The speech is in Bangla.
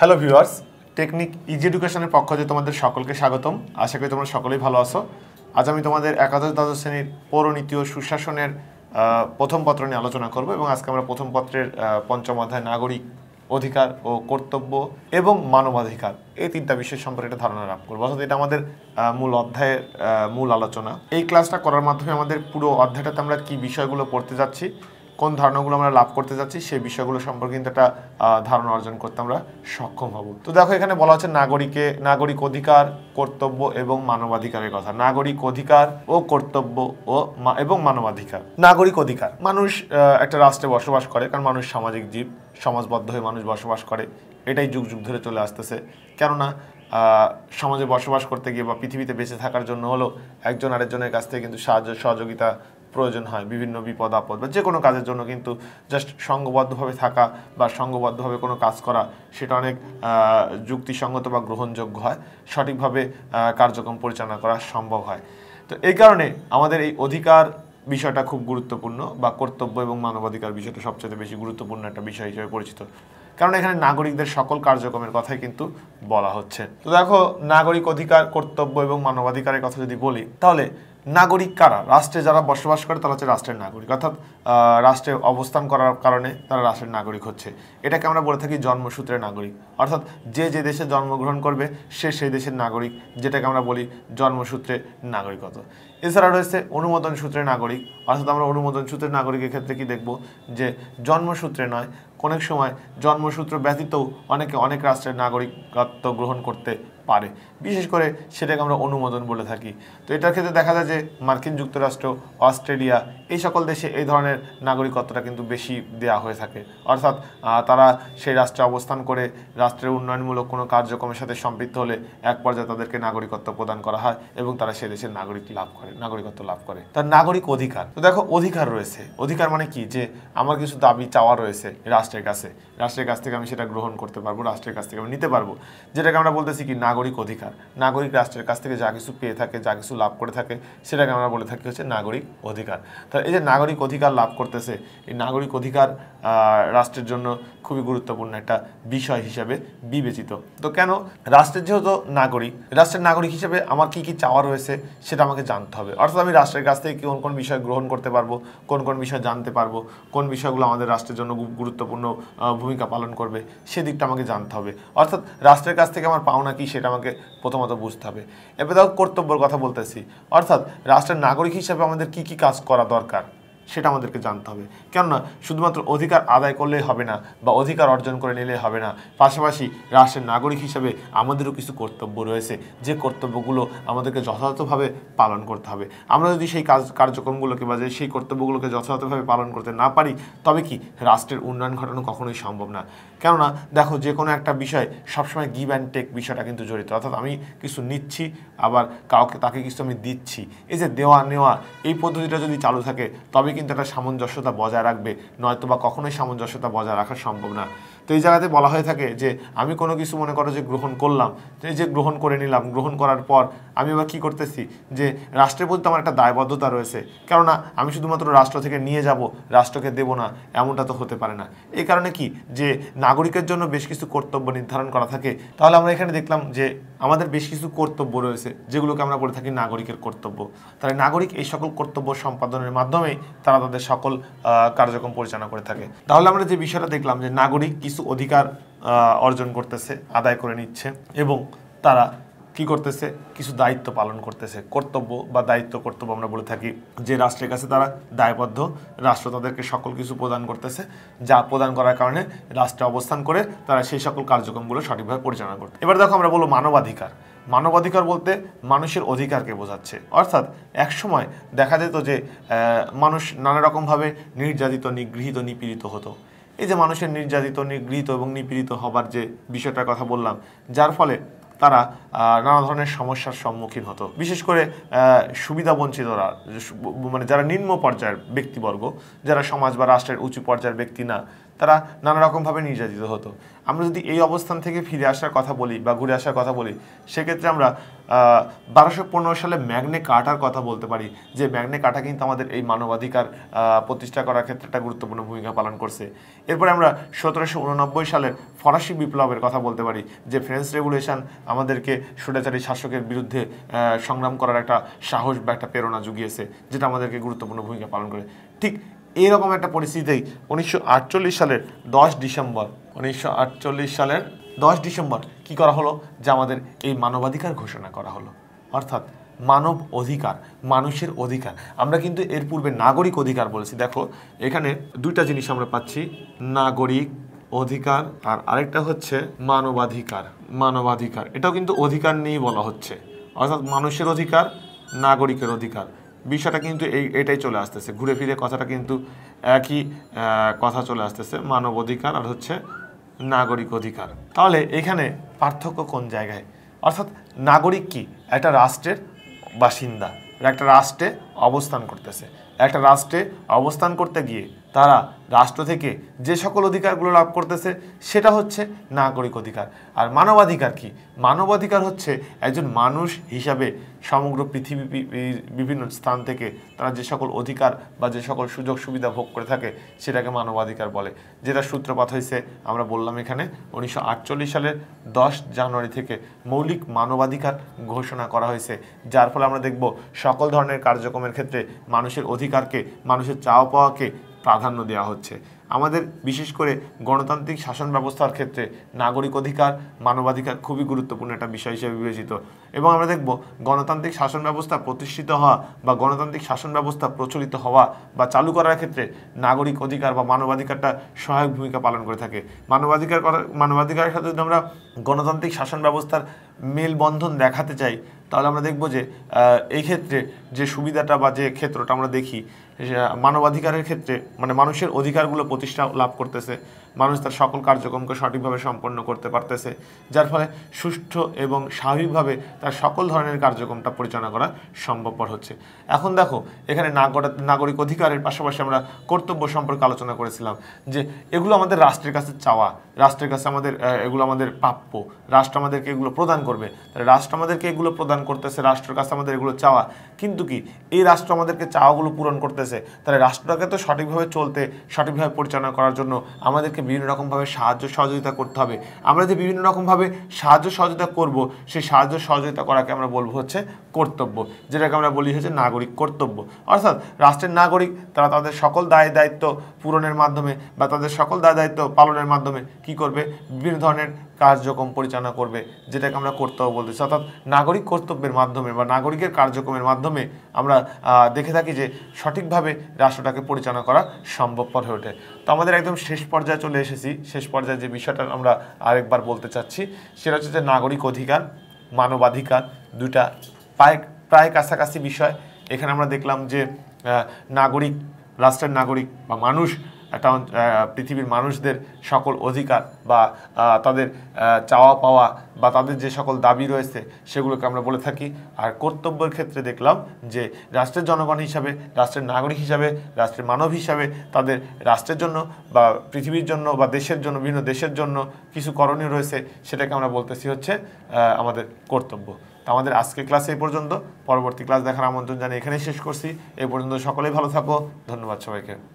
হ্যালো ভিউয়ার্স টেকনিক ইজি এডুকেশনের পক্ষ থেকে তোমাদের সকলকে স্বাগতম আশা করি তোমরা সকলেই ভালো আছো আজ আমি তোমাদের একাদশ দ্বাদশ শ্রেণীর পৌরনীতি ও সুশাসনের প্রথম পত্র নিয়ে আলোচনা করব এবং আজকে আমরা প্রথম পত্রের পঞ্চম অধ্যায় নাগরিক অধিকার ও কর্তব্য এবং মানবাধিকার এই তিনটা বিষয় সম্পর্কে একটা ধারণা লাভ করবো অর্থাৎ এটা আমাদের মূল অধ্যায়ের মূল আলোচনা এই ক্লাসটা করার মাধ্যমে আমাদের পুরো অধ্যায়টাতে আমরা কি বিষয়গুলো পড়তে যাচ্ছি কোন ধারণাগুলো আমরা লাভ করতে যাচ্ছি সেই বিষয়গুলো সম্পর্কে কিন্তু একটা ধারণা অর্জন করতে আমরা সক্ষম হব তো দেখো এখানে বলা হচ্ছে নাগরিকে নাগরিক অধিকার কর্তব্য এবং মানবাধিকারের কথা নাগরিক অধিকার ও কর্তব্য ও এবং মানবাধিকার নাগরিক অধিকার মানুষ একটা রাষ্ট্রে বসবাস করে কারণ মানুষ সামাজিক জীব সমাজবদ্ধ হয়ে মানুষ বসবাস করে এটাই যুগ যুগ ধরে চলে আসতেছে কেননা সমাজে বসবাস করতে গিয়ে বা পৃথিবীতে বেঁচে থাকার জন্য হলো একজন আরেকজনের কাছ থেকে কিন্তু সাহায্য সহযোগিতা প্রয়োজন হয় বিভিন্ন বিপদ আপদ বা যে কোনো কাজের জন্য কিন্তু জাস্ট সঙ্গবদ্ধভাবে থাকা বা সঙ্গবদ্ধভাবে কোনো কাজ করা সেটা অনেক যুক্তিসঙ্গত বা গ্রহণযোগ্য হয় সঠিকভাবে কার্যক্রম পরিচালনা করা সম্ভব হয় তো এই কারণে আমাদের এই অধিকার বিষয়টা খুব গুরুত্বপূর্ণ বা কর্তব্য এবং মানবাধিকার বিষয়টা সবচেয়ে বেশি গুরুত্বপূর্ণ একটা বিষয় হিসেবে পরিচিত কারণ এখানে নাগরিকদের সকল কার্যক্রমের কথাই কিন্তু বলা হচ্ছে তো দেখো নাগরিক অধিকার কর্তব্য এবং মানবাধিকারের কথা যদি বলি তাহলে নাগরিক কারা রাষ্ট্রে যারা বসবাস করে তারা হচ্ছে রাষ্ট্রের নাগরিক অর্থাৎ রাষ্ট্রে অবস্থান করার কারণে তারা রাষ্ট্রের নাগরিক হচ্ছে এটাকে আমরা বলে থাকি জন্মসূত্রে নাগরিক অর্থাৎ যে যে দেশে জন্মগ্রহণ করবে সে সেই দেশের নাগরিক যেটাকে আমরা বলি জন্মসূত্রে নাগরিকত্ব এছাড়া রয়েছে অনুমোদন সূত্রে নাগরিক অর্থাৎ আমরা অনুমোদন সূত্রে নাগরিকের ক্ষেত্রে কি দেখব যে জন্মসূত্রে নয় অনেক সময় জন্মসূত্র ব্যতীত অনেকে অনেক রাষ্ট্রের নাগরিকত্ব গ্রহণ করতে পারে বিশেষ করে সেটাকে আমরা অনুমোদন বলে থাকি তো এটার ক্ষেত্রে দেখা যায় যে মার্কিন যুক্তরাষ্ট্র অস্ট্রেলিয়া এই সকল দেশে এই ধরনের নাগরিকত্বটা কিন্তু বেশি দেয়া হয়ে থাকে অর্থাৎ তারা সেই রাষ্ট্রে অবস্থান করে রাষ্ট্রের উন্নয়নমূলক কোনো কার্যক্রমের সাথে সম্পৃক্ত হলে এক পর্যায়ে তাদেরকে নাগরিকত্ব প্রদান করা হয় এবং তারা সেই দেশের নাগরিক লাভ করে নাগরিকত্ব লাভ করে তার নাগরিক অধিকার তো দেখো অধিকার রয়েছে অধিকার মানে কি যে আমার কিছু দাবি চাওয়া রয়েছে রাষ্ট্রের কাছে রাষ্ট্রের কাছ থেকে আমি সেটা গ্রহণ করতে পারবো রাষ্ট্রের কাছ থেকে আমি নিতে পারবো যেটাকে আমরা বলতেছি কি নাগরিক নাগরিক অধিকার নাগরিক রাষ্ট্রের কাছ থেকে যা কিছু পেয়ে থাকে যা কিছু লাভ করে থাকে সেটাকে আমরা বলে থাকি হচ্ছে নাগরিক অধিকার তাহলে এই যে নাগরিক অধিকার লাভ করতেছে এই নাগরিক অধিকার রাষ্ট্রের জন্য খুবই গুরুত্বপূর্ণ একটা বিষয় হিসাবে বিবেচিত তো কেন রাষ্ট্রের যেহেতু নাগরিক রাষ্ট্রের নাগরিক হিসেবে আমার কি কি চাওয়া রয়েছে সেটা আমাকে জানতে হবে অর্থাৎ আমি রাষ্ট্রের কাছ থেকে কোন কোন বিষয় গ্রহণ করতে পারবো কোন কোন বিষয় জানতে পারবো কোন বিষয়গুলো আমাদের রাষ্ট্রের জন্য গুরুত্বপূর্ণ ভূমিকা পালন করবে সেদিকটা আমাকে জানতে হবে অর্থাৎ রাষ্ট্রের কাছ থেকে আমার পাওনা কি সেটা সেটা আমাকে প্রথমত বুঝতে হবে এবার দেখো কর্তব্যর কথা বলতেছি অর্থাৎ রাষ্ট্রের নাগরিক হিসাবে আমাদের কি কি কাজ করা দরকার সেটা আমাদেরকে জানতে হবে কেননা শুধুমাত্র অধিকার আদায় করলেই হবে না বা অধিকার অর্জন করে নিলে হবে না পাশাপাশি রাষ্ট্রের নাগরিক হিসাবে আমাদেরও কিছু কর্তব্য রয়েছে যে কর্তব্যগুলো আমাদেরকে যথাযথভাবে পালন করতে হবে আমরা যদি সেই কাজ কার্যক্রমগুলোকে বা যে সেই কর্তব্যগুলোকে যথাযথভাবে পালন করতে না পারি তবে কি রাষ্ট্রের উন্নয়ন ঘটানো কখনোই সম্ভব না কেননা দেখো যে কোনো একটা বিষয় সবসময় গিভ অ্যান্ড টেক বিষয়টা কিন্তু জড়িত অর্থাৎ আমি কিছু নিচ্ছি আবার কাউকে তাকে কিছু আমি দিচ্ছি এই যে দেওয়া নেওয়া এই পদ্ধতিটা যদি চালু থাকে তবে কিন্তু একটা সামঞ্জস্যতা বজায় রাখবে নয়তো বা কখনোই সামঞ্জস্যতা বজায় রাখা সম্ভব না তো এই জায়গাতে বলা হয়ে থাকে যে আমি কোনো কিছু মনে করো যে গ্রহণ করলাম এই যে গ্রহণ করে নিলাম গ্রহণ করার পর আমি এবার কী করতেছি যে রাষ্ট্রের প্রতি আমার একটা দায়বদ্ধতা রয়েছে কেননা আমি শুধুমাত্র রাষ্ট্র থেকে নিয়ে যাব রাষ্ট্রকে দেব না এমনটা তো হতে পারে না এই কারণে কি যে নাগরিকের জন্য বেশ কিছু কর্তব্য নির্ধারণ করা থাকে তাহলে আমরা এখানে দেখলাম যে আমাদের বেশ কিছু কর্তব্য রয়েছে যেগুলোকে আমরা বলে থাকি নাগরিকের কর্তব্য তাহলে নাগরিক এই সকল কর্তব্য সম্পাদনের মাধ্যমে তারা তাদের সকল কার্যক্রম পরিচালনা করে থাকে তাহলে আমরা যে বিষয়টা দেখলাম যে নাগরিক কিছু অধিকার অর্জন করতেছে আদায় করে নিচ্ছে এবং তারা কি করতেছে কিছু দায়িত্ব পালন করতেছে কর্তব্য বা দায়িত্ব কর্তব্য আমরা বলে থাকি যে রাষ্ট্রের কাছে তারা দায়বদ্ধ রাষ্ট্র তাদেরকে সকল কিছু প্রদান করতেছে যা প্রদান করার কারণে রাষ্ট্রে অবস্থান করে তারা সেই সকল কার্যক্রমগুলো সঠিকভাবে পরিচালনা করতে এবার দেখো আমরা বলবো মানবাধিকার মানবাধিকার বলতে মানুষের অধিকারকে বোঝাচ্ছে অর্থাৎ একসময় দেখা যেত যে মানুষ নানা রকমভাবে নির্যাতিত নিগৃহীত নিপীড়িত হতো এই যে মানুষের নির্যাতিত নিগৃহীত এবং নিপীড়িত হবার যে বিষয়টার কথা বললাম যার ফলে তারা নানা ধরনের সমস্যার সম্মুখীন হতো বিশেষ করে সুবিধাবঞ্চিতরা মানে যারা নিম্ন পর্যায়ের ব্যক্তিবর্গ যারা সমাজ বা রাষ্ট্রের উঁচু পর্যায়ের ব্যক্তি না তারা নানা রকমভাবে নির্যাতিত হতো আমরা যদি এই অবস্থান থেকে ফিরে আসার কথা বলি বা ঘুরে আসার কথা বলি সেক্ষেত্রে আমরা বারোশো পনেরো সালে ম্যাগনে কাটার কথা বলতে পারি যে ম্যাগনে কাটা কিন্তু আমাদের এই মানবাধিকার প্রতিষ্ঠা করার ক্ষেত্রে একটা গুরুত্বপূর্ণ ভূমিকা পালন করছে এরপরে আমরা সতেরোশো উননব্বই সালের ফরাসি বিপ্লবের কথা বলতে পারি যে ফ্রেঞ্চ রেগুলেশন আমাদেরকে সুডাচারী শাসকের বিরুদ্ধে সংগ্রাম করার একটা সাহস বা একটা প্রেরণা জুগিয়েছে যেটা আমাদেরকে গুরুত্বপূর্ণ ভূমিকা পালন করে ঠিক এইরকম একটা পরিস্থিতিতেই উনিশশো সালের দশ ডিসেম্বর উনিশশো সালের দশ ডিসেম্বর কি করা হলো যে আমাদের এই মানবাধিকার ঘোষণা করা হলো অর্থাৎ মানব অধিকার মানুষের অধিকার আমরা কিন্তু এর পূর্বে নাগরিক অধিকার বলেছি দেখো এখানে দুইটা জিনিস আমরা পাচ্ছি নাগরিক অধিকার আর আরেকটা হচ্ছে মানবাধিকার মানবাধিকার এটাও কিন্তু অধিকার নিয়েই বলা হচ্ছে অর্থাৎ মানুষের অধিকার নাগরিকের অধিকার বিষয়টা কিন্তু এই এটাই চলে আসতেছে ঘুরে ফিরে কথাটা কিন্তু একই কথা চলে আসতেছে মানব অধিকার আর হচ্ছে নাগরিক অধিকার তাহলে এখানে পার্থক্য কোন জায়গায় অর্থাৎ নাগরিক কি একটা রাষ্ট্রের বাসিন্দা একটা রাষ্ট্রে অবস্থান করতেছে একটা রাষ্ট্রে অবস্থান করতে গিয়ে তারা রাষ্ট্র থেকে যে সকল অধিকারগুলো লাভ করতেছে সেটা হচ্ছে নাগরিক অধিকার আর মানবাধিকার কি মানবাধিকার হচ্ছে একজন মানুষ হিসাবে সমগ্র পৃথিবী বিভিন্ন স্থান থেকে তারা যে সকল অধিকার বা যে সকল সুযোগ সুবিধা ভোগ করে থাকে সেটাকে মানবাধিকার বলে যেটা সূত্রপাত হয়েছে আমরা বললাম এখানে উনিশশো সালের দশ জানুয়ারি থেকে মৌলিক মানবাধিকার ঘোষণা করা হয়েছে যার ফলে আমরা দেখব সকল ধরনের কার্যক্রমের ক্ষেত্রে মানুষের অধিকারকে মানুষের চাওয়া পাওয়াকে প্রাধান্য দেওয়া হচ্ছে আমাদের বিশেষ করে গণতান্ত্রিক শাসন ব্যবস্থার ক্ষেত্রে নাগরিক অধিকার মানবাধিকার খুবই গুরুত্বপূর্ণ একটা বিষয় হিসেবে বিবেচিত এবং আমরা দেখব গণতান্ত্রিক শাসন ব্যবস্থা প্রতিষ্ঠিত হওয়া বা গণতান্ত্রিক শাসন ব্যবস্থা প্রচলিত হওয়া বা চালু করার ক্ষেত্রে নাগরিক অধিকার বা মানবাধিকারটা সহায়ক ভূমিকা পালন করে থাকে মানবাধিকার মানবাধিকারের সাথে যদি আমরা গণতান্ত্রিক শাসন ব্যবস্থার মেলবন্ধন দেখাতে চাই তাহলে আমরা দেখব যে এই ক্ষেত্রে যে সুবিধাটা বা যে ক্ষেত্রটা আমরা দেখি মানবাধিকারের ক্ষেত্রে মানে মানুষের অধিকারগুলো প্রতিষ্ঠা লাভ করতেছে মানুষ তার সকল কার্যক্রমকে সঠিকভাবে সম্পন্ন করতে পারতেছে যার ফলে সুষ্ঠু এবং স্বাভাবিকভাবে তার সকল ধরনের কার্যক্রমটা পরিচালনা করা সম্ভবপর হচ্ছে এখন দেখো এখানে নাগরিক অধিকারের পাশাপাশি আমরা কর্তব্য সম্পর্কে আলোচনা করেছিলাম যে এগুলো আমাদের রাষ্ট্রের কাছে চাওয়া রাষ্ট্রের কাছে আমাদের এগুলো আমাদের প্রাপ্য রাষ্ট্র আমাদেরকে এগুলো প্রদান করবে রাষ্ট্র আমাদেরকে এগুলো প্রদান করতেছে রাষ্ট্রের কাছে আমাদের এগুলো চাওয়া কিন্তু কি এই রাষ্ট্র আমাদেরকে চাওয়াগুলো পূরণ করতেছে তাহলে রাষ্ট্রটাকে তো সঠিকভাবে চলতে সঠিকভাবে পরিচালনা করার জন্য আমাদেরকে বিভিন্ন রকমভাবে সাহায্য সহযোগিতা করতে হবে আমরা যে বিভিন্ন রকমভাবে সাহায্য সহযোগিতা করব সেই সাহায্য সহযোগিতা করাকে আমরা বলবো হচ্ছে কর্তব্য যেটাকে আমরা বলি হচ্ছে নাগরিক কর্তব্য অর্থাৎ রাষ্ট্রের নাগরিক তারা তাদের সকল দায় দায়িত্ব পূরণের মাধ্যমে বা তাদের সকল দায় দায়িত্ব পালনের মাধ্যমে কি করবে বিভিন্ন ধরনের কার্যক্রম পরিচালনা করবে যেটাকে আমরা করতে হবে বলতেছি অর্থাৎ নাগরিক কর্তব্যের মাধ্যমে বা নাগরিকের কার্যক্রমের মাধ্যমে আমরা দেখে থাকি যে সঠিকভাবে রাষ্ট্রটাকে পরিচালনা করা সম্ভবপর হয়ে ওঠে তো আমাদের একদম শেষ পর্যায়ে চলে এসেছি শেষ পর্যায়ে যে বিষয়টা আমরা আরেকবার বলতে চাচ্ছি সেটা হচ্ছে যে নাগরিক অধিকার মানবাধিকার দুটা প্রায় প্রায় কাছাকাছি বিষয় এখানে আমরা দেখলাম যে নাগরিক রাষ্ট্রের নাগরিক বা মানুষ একটা পৃথিবীর মানুষদের সকল অধিকার বা তাদের চাওয়া পাওয়া বা তাদের যে সকল দাবি রয়েছে সেগুলোকে আমরা বলে থাকি আর কর্তব্যের ক্ষেত্রে দেখলাম যে রাষ্ট্রের জনগণ হিসাবে রাষ্ট্রের নাগরিক হিসাবে রাষ্ট্রের মানব হিসাবে তাদের রাষ্ট্রের জন্য বা পৃথিবীর জন্য বা দেশের জন্য বিভিন্ন দেশের জন্য কিছু করণীয় রয়েছে সেটাকে আমরা বলতেছি হচ্ছে আমাদের কর্তব্য তো আমাদের আজকে ক্লাস এই পর্যন্ত পরবর্তী ক্লাস দেখার আমন্ত্রণ জানিয়ে এখানেই শেষ করছি এই পর্যন্ত সকলেই ভালো থাকো ধন্যবাদ সবাইকে